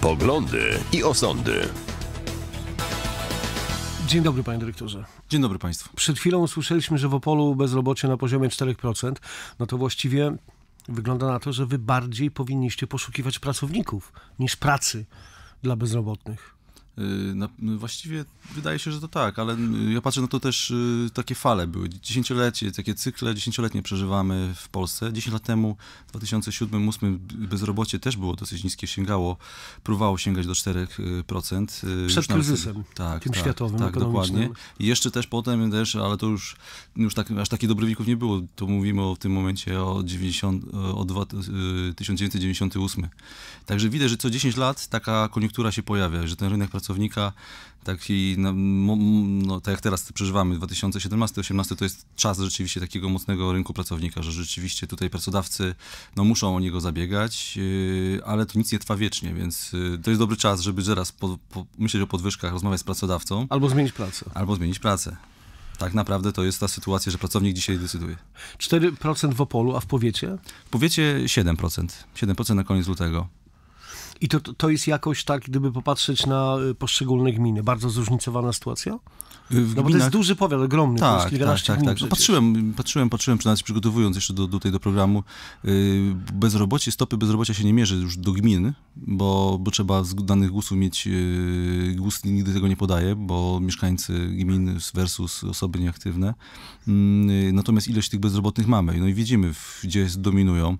poglądy i osądy. Dzień dobry, panie dyrektorze. Dzień dobry państwu. Przed chwilą usłyszeliśmy, że w Opolu bezrobocie na poziomie 4%. No to właściwie wygląda na to, że wy bardziej powinniście poszukiwać pracowników niż pracy dla bezrobotnych. Y, na, no właściwie wydaje się, że to tak, ale y, ja patrzę na to też y, takie fale były. Dziesięciolecie, takie cykle dziesięcioletnie przeżywamy w Polsce. Dziesięć lat temu, w 2007-2008 bezrobocie też było dosyć niskie, sięgało, próbowało sięgać do 4%. Przed kryzysem nawet, tak, tym tak, światowym, Tak, dokładnie. I jeszcze też potem też, ale to już, już tak, aż takich dobrowników nie było. To mówimy o, w tym momencie o, 90, o 2, 1998. Także widać, że co 10 lat taka koniunktura się pojawia, że ten rynek pracowniczy pracownika taki, no, no, tak jak teraz przeżywamy, 2017-2018 to jest czas rzeczywiście takiego mocnego rynku pracownika, że rzeczywiście tutaj pracodawcy no, muszą o niego zabiegać, yy, ale to nic nie trwa wiecznie, więc yy, to jest dobry czas, żeby zaraz po, po, myśleć o podwyżkach, rozmawiać z pracodawcą. Albo zmienić pracę. Albo zmienić pracę. Tak naprawdę to jest ta sytuacja, że pracownik dzisiaj decyduje. 4% w Opolu, a w powiecie? W powiecie 7%. 7% na koniec lutego. I to, to jest jakoś tak, gdyby popatrzeć na y, poszczególne gminy, bardzo zróżnicowana sytuacja? Y, w no gminach... bo to jest duży powiat, ogromny, tak, to tak, tak, tak. No, patrzyłem, patrzyłem, patrzyłem przynajmniej przygotowując jeszcze do, tutaj do programu, y, bezrobocie, stopy bezrobocia się nie mierzy już do gmin, bo, bo trzeba z danych głosów mieć, głos nigdy tego nie podaje, bo mieszkańcy gmin versus osoby nieaktywne. Mm, natomiast ilość tych bezrobotnych mamy, no i widzimy, gdzie dominują,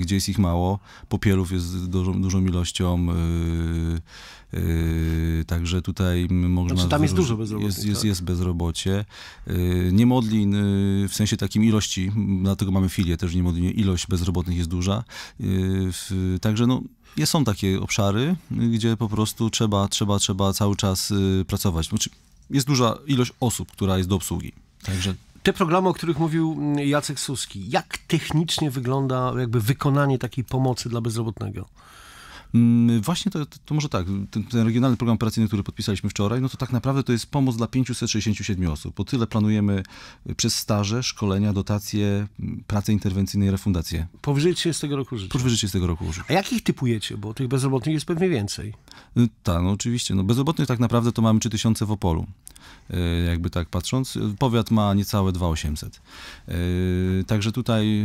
gdzie jest ich mało, popielów jest dużo, dużo ilością. Yy, yy, także tutaj można... Znaczy tam jest dużo bezrobotnych Jest, jest, tak? jest bezrobocie. Yy, niemodlin y, w sensie takim ilości, dlatego mamy filię też niemodlinie, ilość bezrobotnych jest duża. Y, także no, jest, są takie obszary, y, gdzie po prostu trzeba, trzeba, trzeba cały czas pracować. Znaczy, jest duża ilość osób, która jest do obsługi. Także te programy, o których mówił mm, Jacek Suski, jak technicznie wygląda jakby wykonanie takiej pomocy dla bezrobotnego? Mm, właśnie to, to może tak, ten, ten, regionalny program operacyjny, który podpisaliśmy wczoraj, no to tak naprawdę to jest pomoc dla 567 osób. Po tyle planujemy y, przez staże, szkolenia, dotacje, mm, prace interwencyjne i refundację. Powyżej 30 roku życia. Powyżej 30 roku życia. A jakich typujecie? Bo tych bezrobotnych jest pewnie więcej. Tak, no oczywiście. No, bezrobotnych tak naprawdę to mamy 3000 w Opolu. Y, jakby tak patrząc. Powiat ma niecałe 2800. Także tutaj,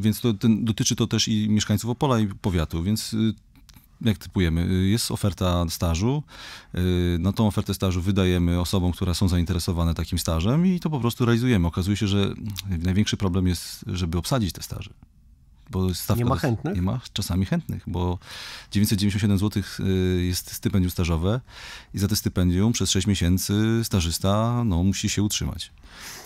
więc to, ten, dotyczy to też i mieszkańców Opola i powiatu, więc jak typujemy? Y, jest oferta stażu. Y, Na no, tą ofertę stażu wydajemy osobom, które są zainteresowane takim stażem i to po prostu realizujemy. Okazuje się, że największy problem jest, żeby obsadzić te staże. Bo nie ma chętnych? Nie ma czasami chętnych, bo 997 zł y, jest stypendium stażowe i za te stypendium przez 6 miesięcy stażysta no, musi się utrzymać.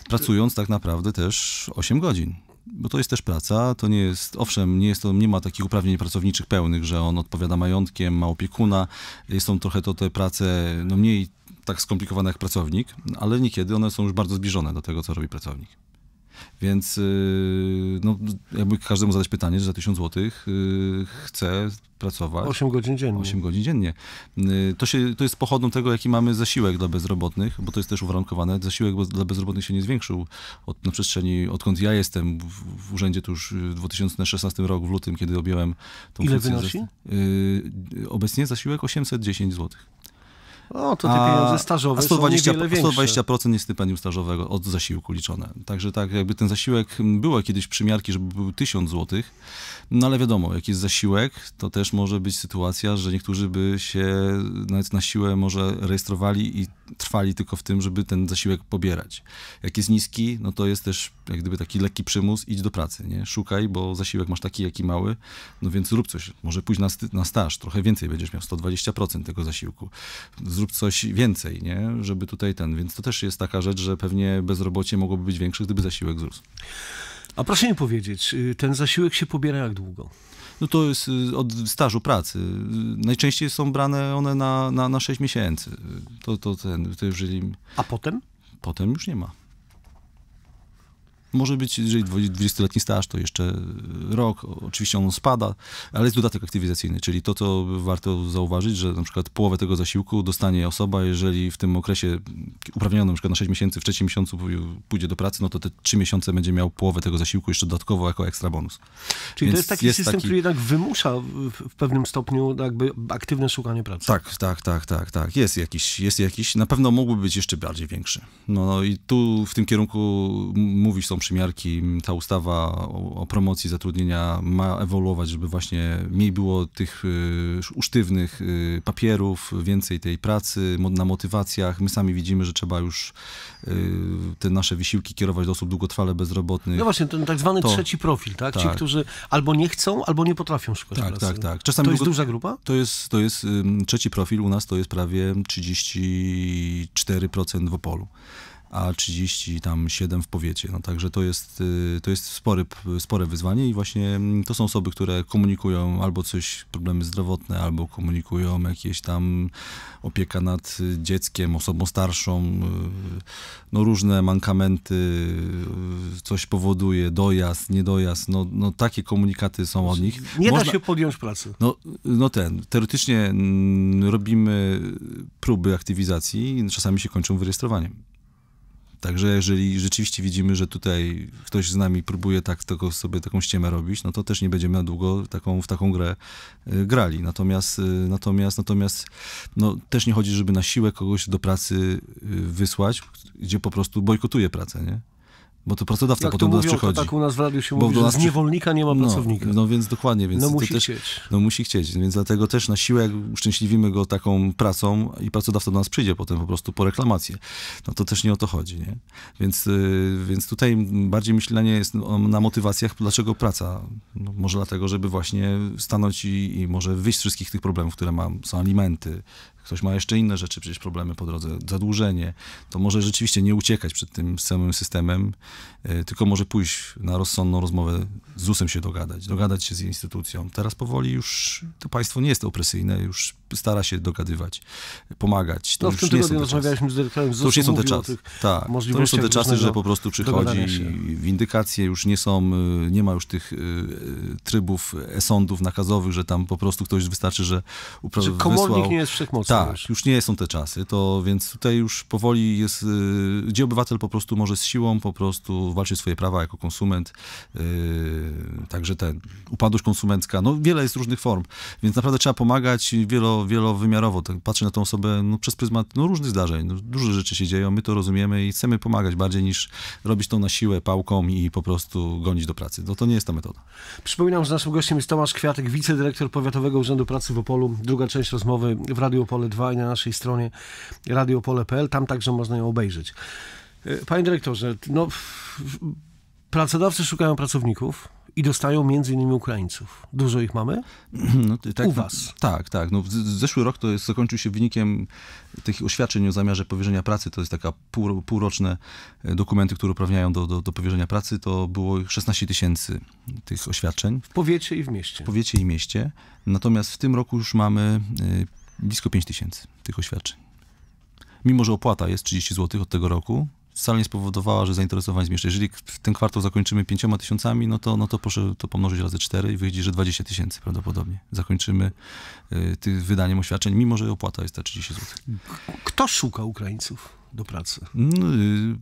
Pracując tak naprawdę też 8 godzin bo to jest też praca, to nie jest, owszem, nie, jest to, nie ma takich uprawnień pracowniczych pełnych, że on odpowiada majątkiem, ma opiekuna, jest są trochę to te prace, no mniej tak skomplikowane jak pracownik, ale niekiedy one są już bardzo zbliżone do tego, co robi pracownik. Więc y, no, jakby każdemu zadać pytanie, że za 1000 zł chcę pracować. 8 godzin dziennie. 8 godzin dziennie. Y, to, się, to jest pochodną tego, jaki mamy zasiłek dla bezrobotnych, bo to jest też uwarunkowane. Zasiłek dla bezrobotnych się nie zwiększył od, na przestrzeni, odkąd ja jestem w, w urzędzie, to już w 2016 roku, w lutym, kiedy objąłem tą Ile funkcję. Ile wynosi? Zas, y, obecnie zasiłek 810 zł. O, to te pieniądze stażowe a 120, są niewiele 120% jest stypendium stażowego od zasiłku liczone. Także tak, jakby ten zasiłek, były kiedyś przymiarki, żeby był 1000 zł, no ale wiadomo, jak jest zasiłek, to też może być sytuacja, że niektórzy by się nawet na siłę może rejestrowali i trwali tylko w tym, żeby ten zasiłek pobierać. Jak jest niski, no to jest też jak gdyby taki lekki przymus, idź do pracy, nie? Szukaj, bo zasiłek masz taki, jaki mały, no więc rób coś, może pójść na, na staż, trochę więcej będziesz miał, 120% tego zasiłku zrób coś więcej, nie? Żeby tutaj ten, więc to też jest taka rzecz, że pewnie bezrobocie mogłoby być większe, gdyby zasiłek wzrósł. A proszę mi powiedzieć, y, ten zasiłek się pobiera jak długo? No to jest y, od stażu pracy. Y, najczęściej są brane one na, na, na 6 miesięcy. To, to ten, to jeżeli... A potem? Potem już nie ma. Może być, jeżeli 20-letni staż, to jeszcze e, rok. Oczywiście on spada, ale jest dodatek aktywizacyjny, czyli to, co warto zauważyć, że na przykład połowę tego zasiłku dostanie osoba, jeżeli w tym okresie mm, uprawniona na przykład na 6 miesięcy, w trzecim miesiącu pójdzie do pracy, no to te 3 miesiące będzie miał połowę tego zasiłku jeszcze dodatkowo jako ekstra bonus. Czyli Więc to jest taki jest system, taki... który jednak wymusza w pewnym stopniu jakby aktywne szukanie pracy. Tak, tak, tak, tak, tak. Jest jakiś, jest jakiś. Na pewno mógłby być jeszcze bardziej większy. No, no i tu w tym kierunku mówisz, są przymiarki, ta ustawa o, o promocji zatrudnienia ma ewoluować, żeby właśnie mniej było tych y, usztywnych y, papierów, więcej tej pracy na motywacjach. My sami widzimy, że trzeba już y, te nasze wysiłki kierować do osób długotrwale bezrobotnych. No właśnie, ten tak zwany to, trzeci profil, tak? tak? Ci, którzy albo nie chcą, albo nie potrafią szukać tak, pracy. Tak, tak. to jest duża grupa? To jest, to jest trzeci profil, u nas to jest prawie 34% w Opolu a 37 w powiecie. No, także to jest, y, to jest spory, spore wyzwanie i właśnie mm, to są osoby, które komunikują albo coś, problemy zdrowotne, albo komunikują jakieś tam opieka nad y, dzieckiem, osobą starszą, y, no różne mankamenty, coś powoduje, dojazd, niedojazd, no, no takie komunikaty są od nich. Nie Można, da się podjąć pracy. No, no ten, teoretycznie mm, robimy próby aktywizacji, czasami się kończą wyrejestrowaniem. Także jeżeli rzeczywiście widzimy, że tutaj ktoś z nami próbuje tak sobie taką ściemę robić, no to też nie będziemy na długo taką, w taką grę y, grali. Natomiast, y, natomiast, natomiast no, też nie chodzi, żeby na siłę kogoś do pracy y, wysłać, gdzie po prostu bojkotuje pracę, nie? Bo to pracodawca Jak potem to do nas mówią, przychodzi. To tak u nas w radiu się bo mówi, nas... z niewolnika nie ma no, pracownika. No, no więc dokładnie. Więc no musi też, chcieć. No musi chcieć. Więc dlatego też na siłę jak uszczęśliwimy go taką pracą i pracodawca do nas przyjdzie potem po prostu po reklamację. No to też nie o to chodzi, nie? Więc, yy, więc tutaj bardziej myślenie jest na motywacjach, dlaczego praca. No, może dlatego, żeby właśnie stanąć i, i może wyjść z wszystkich tych problemów, które mam. Są alimenty, ktoś ma jeszcze inne rzeczy, przecież problemy po drodze, zadłużenie, to może rzeczywiście nie uciekać przed tym samym systemem, E, tylko może pójść na rozsądną rozmowę z ZUS-em się dogadać, dogadać się z instytucją. Teraz powoli już to państwo nie jest opresyjne, już stara się dogadywać, pomagać. To no, nie są te czasy z zus To już nie są te czasy, tak. To już są te czasy, że po prostu przychodzi windykacje, już nie są, y, nie ma już tych y, y, trybów e-sądów nakazowych, że tam po prostu ktoś wystarczy, że upra- Czy komornik wysłał. nie jest wszechmocny. Tak, już. już nie są te czasy, to więc tutaj już powoli jest, gdzie obywatel po prostu może z siłą po prostu prostu walczyć swoje prawa jako konsument. Yy, także ten upadłość konsumencka, no wiele jest różnych form, więc naprawdę trzeba pomagać wielo, wielowymiarowo. Tak, patrzę na tą osobę no, przez pryzmat no, różnych zdarzeń, no, dużo rzeczy się dzieją, my to rozumiemy i chcemy pomagać bardziej niż robić to na siłę pałką i po prostu gonić do pracy. No to nie jest ta metoda. Przypominam, że naszym gościem jest Tomasz Kwiatek, wicedyrektor Powiatowego Urzędu Pracy w Opolu. Druga część rozmowy w Radio Opole 2 i na naszej stronie radiopole.pl. Tam także można ją obejrzeć. E, panie dyrektorze, no, pracodawcy szukają pracowników i dostają między innymi Ukraińców. Dużo ich mamy? No, tak, U was? Tak, tak. No, zeszły rok to jest, zakończył się wynikiem tych oświadczeń o zamiarze powierzenia pracy. To jest taka pół, półroczne e, dokumenty, które uprawniają do, do, do powierzenia pracy. To było 16 tysięcy tych oświadczeń. W powiecie i w mieście. W powiecie i mieście. Natomiast w tym roku już mamy e, blisko 5 tysięcy tych oświadczeń. Mimo, że opłata jest 30 zł od tego roku, wcale nie spowodowała, że zainteresowanie zmniejszy. Jeżeli w tym kwartał zakończymy 5 tysiącami, no to, no to proszę to pomnożyć razy 4 i wyjdzie, że 20 tysięcy prawdopodobnie. Zakończymy y, wydaniem oświadczeń, mimo że opłata jest ta 30 zł. Kto szuka Ukraińców? do pracy? Mm,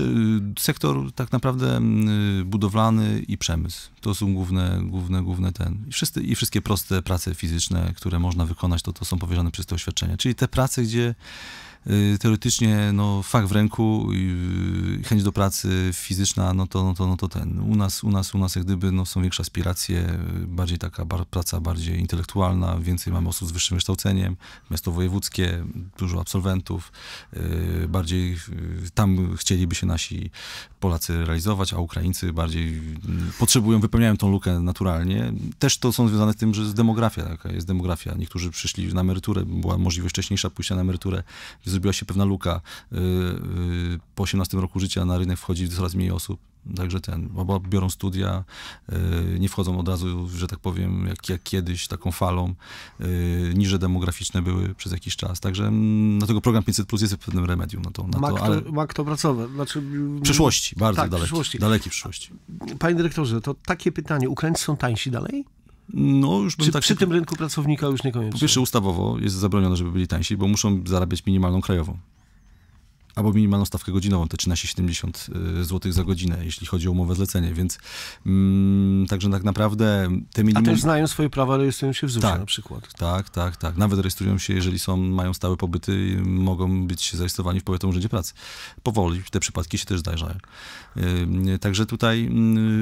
y, sektor tak naprawdę mm, budowlany i przemysł. To są główne, główne, główne ten. I, wszyscy, I wszystkie proste prace fizyczne, które można wykonać, to, to są powierzone przez te oświadczenia. Czyli te prace, gdzie y, teoretycznie no, fach w ręku, y, chęć do pracy fizyczna, no to, no to, no to ten. U nas, u nas, u nas jak gdyby no, są większe aspiracje, bardziej taka bar praca bardziej intelektualna, więcej mamy osób z wyższym wykształceniem, miasto wojewódzkie, dużo absolwentów, bardziej y, tam chcieliby się nasi Polacy realizować, a Ukraińcy bardziej mm, potrzebują, wypełniają tą lukę naturalnie. Też to są związane z tym, że jest demografia taka, jest demografia. Niektórzy przyszli na emeryturę, była możliwość wcześniejsza pójścia na emeryturę, zrobiła się pewna luka. Y, y, po 18 roku życia na rynek wchodzi coraz mniej osób. Także ten, bo biorą studia, y, nie wchodzą od razu, że tak powiem, jak, jak kiedyś, taką falą. Y, niże demograficzne były przez jakiś czas. Także dlatego mm, no program 500 Plus jest pewnym remedium no na to. Na ma, to kto, ma kto pracować? Znaczy... Przyszłości, mm, bardzo tak, daleki, przyszłości. daleki przyszłości. Panie dyrektorze, to takie pytanie. Ukraińcy są tańsi dalej? No, już bym Czy tak... przy tym rynku pracownika już niekoniecznie? Po pierwsze, ustawowo jest zabronione, żeby byli tańsi, bo muszą zarabiać minimalną krajową albo minimalną stawkę godzinową, te 13,70 y, zł za godzinę, jeśli chodzi o umowę zlecenie, więc mm, także tak naprawdę te minimum... A też znają swoje prawa, rejestrują się w ZUS tak, na przykład. Tak, tak, tak. Nawet rejestrują się, jeżeli są, mają stałe pobyty, mogą być zarejestrowani w Powiatowym Urzędzie Pracy. Powoli te przypadki się też zdarzają. Y, także tutaj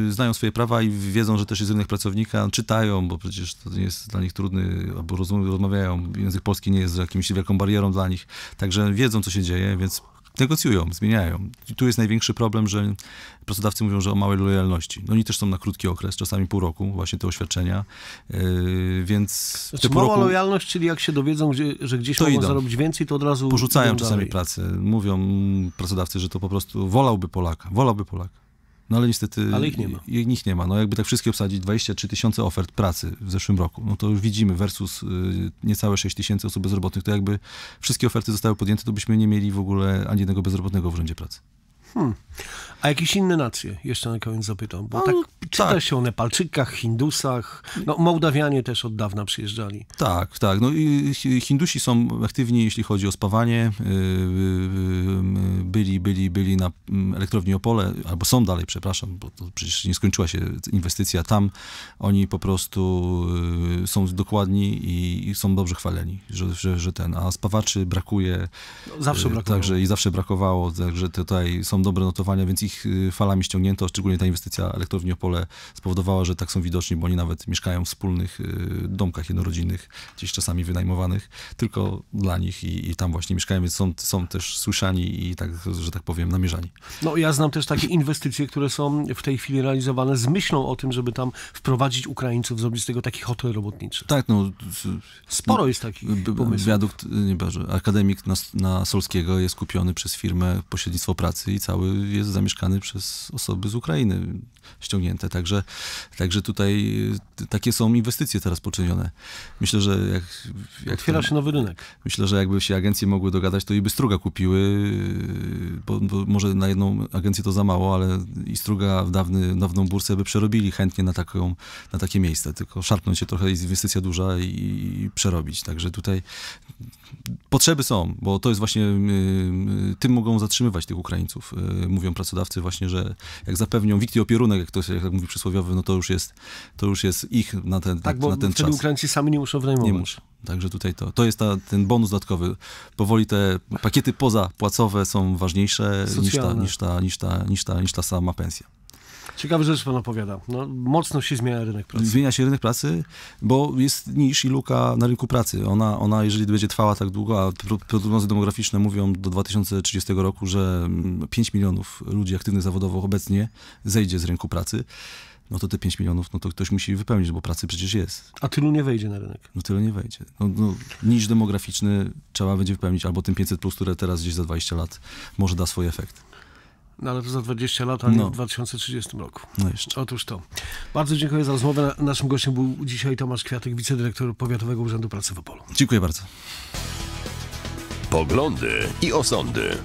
y, znają swoje prawa i wiedzą, że też jest rynek pracownika, czytają, bo przecież to nie jest dla nich trudny, albo rozmawiają, język polski nie jest jakimś wielką barierą dla nich, także wiedzą, co się dzieje, więc negocjują, zmieniają. I tu jest największy problem, że pracodawcy mówią, że o małej lojalności. No oni też są na krótki okres, czasami pół roku, właśnie te oświadczenia, yy, więc... Znaczy, mała roku, lojalność, czyli jak się dowiedzą, gdzie, że gdzieś mogą idą. zarobić więcej, to od razu... Porzucają czasami dalej. pracę. Mówią pracodawcy, że to po prostu wolałby Polaka, wolałby Polaka. No ale niestety... Ale ich nie ma. Ich, ich nie ma. No jakby tak wszystkie obsadzić, 23 tysiące ofert pracy w zeszłym roku, no to już widzimy versus y, niecałe 6 tysięcy osób bezrobotnych, to jakby wszystkie oferty zostały podjęte, to byśmy nie mieli w ogóle ani jednego bezrobotnego w Urzędzie Pracy. Hmm. A jakieś inne nacje? Jeszcze na koniec zapytam. Bo no, tak Czyta tak. się o Nepalczykach, Hindusach. No, Mołdawianie też od dawna przyjeżdżali. Tak, tak. No, i Hindusi są aktywni, jeśli chodzi o spawanie. Y, y, y, byli, byli, byli na mm, elektrowni Opole, albo są dalej, przepraszam, bo to przecież nie skończyła się inwestycja tam. Oni po prostu są dokładni i są dobrze chwaleni, że, że, że ten. A spawaczy brakuje. No, zawsze Także i zawsze brakowało, także tutaj są dobre notowania, więc ich falami ściągnięto, szczególnie ta inwestycja elektrowni Opole spowodowała, że tak są widoczni, bo oni nawet mieszkają w wspólnych y, domkach jednorodzinnych, gdzieś czasami wynajmowanych, tylko dla nich i, i tam właśnie mieszkają, więc są, są też słyszani i tak, że tak powiem, namierzani. No ja znam też takie inwestycje, które są w tej chwili realizowane z myślą o tym, żeby tam wprowadzić Ukraińców, zrobić z tego taki hotel robotniczy. Tak, no. Sporo no, jest takich pomysłów. Wiadukt, nie boże, akademik na, na Solskiego jest kupiony przez firmę Pośrednictwo Pracy i cały jest zamieszkany przez osoby z Ukrainy ściągnięte. Także, także tutaj y, takie są inwestycje teraz poczynione. Myślę, że jak... jak Otwiera się nowy rynek. Myślę, że jakby się agencje mogły dogadać, to i by Struga kupiły, y, bo, bo może na jedną agencję to za mało, ale i Struga w dawny, dawną bursę by przerobili chętnie na, taką, na takie miejsce. Tylko szarpnąć się trochę, jest inwestycja duża i, i przerobić. Także tutaj potrzeby są, bo to jest właśnie, y, tym mogą zatrzymywać tych Ukraińców. Mówią pracodawcy właśnie, że jak zapewnią Wikti opierunek jak to się jak mówi przysłowiowy, no to już jest, to już jest ich na ten, tak, na, na ten czas. Tak, bo Ukraińcy sami nie muszą wynajmować. Nie muszą. Także tutaj to, to jest ta, ten bonus dodatkowy. Powoli te pakiety pozapłacowe są ważniejsze niż ta, niż, ta, niż, ta, niż, ta, niż ta sama pensja. Ciekawe rzecz pan opowiada. No, mocno się zmienia rynek pracy. Zmienia się rynek pracy, bo jest niż i luka na rynku pracy. Ona, ona jeżeli będzie trwała tak długo, a prognozy demograficzne mówią do 2030 roku, że 5 mm, milionów ludzi aktywnych zawodowo obecnie zejdzie z rynku pracy, no to te 5 milionów, no to ktoś musi wypełnić, bo pracy przecież jest. A tylu nie wejdzie na rynek. No tylu nie wejdzie. No, no, niż demograficzny trzeba będzie wypełnić, albo tym 500+, plus, które teraz gdzieś za 20 lat może da swój efekt no ale to za 20 lat, a nie no. w 2030 roku. No jeszcze. Otóż to. Bardzo dziękuję za rozmowę. Naszym gościem był dzisiaj Tomasz Kwiatek, wicedyrektor Powiatowego Urzędu Pracy w Opolu. Dziękuję bardzo. Poglądy i osądy.